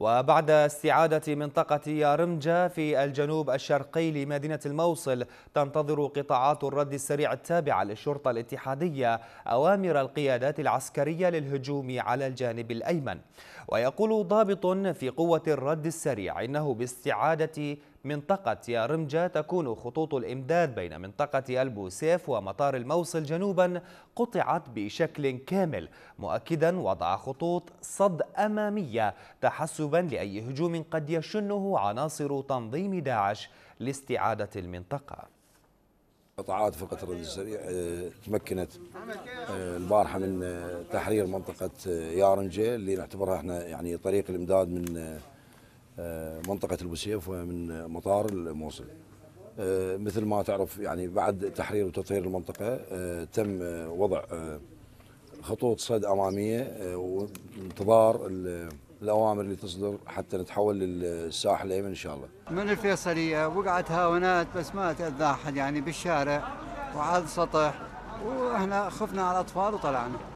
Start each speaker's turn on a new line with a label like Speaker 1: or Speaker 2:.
Speaker 1: وبعد استعادة منطقة يارمجة في الجنوب الشرقي لمدينة الموصل تنتظر قطاعات الرد السريع التابعة للشرطة الاتحادية أوامر القيادات العسكرية للهجوم على الجانب الأيمن ويقول ضابط في قوة الرد السريع إنه باستعادة منطقة يارمجة تكون خطوط الإمداد بين منطقة البوسيف ومطار الموصل جنوبا قطعت بشكل كامل مؤكدا وضع خطوط صد أمامية تحسبا لأي هجوم قد يشنه عناصر تنظيم داعش لاستعادة المنطقة
Speaker 2: قطاعات فرقة الرد السريع آه، تمكنت آه، البارحة من آه، تحرير منطقة يارنجة اللي نعتبرها احنا يعني طريق الامداد من منطقة البوسيف ومن مطار الموصل آه، مثل ما تعرف يعني بعد تحرير وتطهير المنطقة آه، تم آه، وضع خطوط صد أمامية وانتظار الأوامر اللي تصدر حتى نتحول للساحل الأيمن إن شاء الله
Speaker 3: من الفيصلية وقعت هاونات بس ما تأذى أحد يعني بالشارع وعلى السطح واحنا خفنا على الأطفال وطلعنا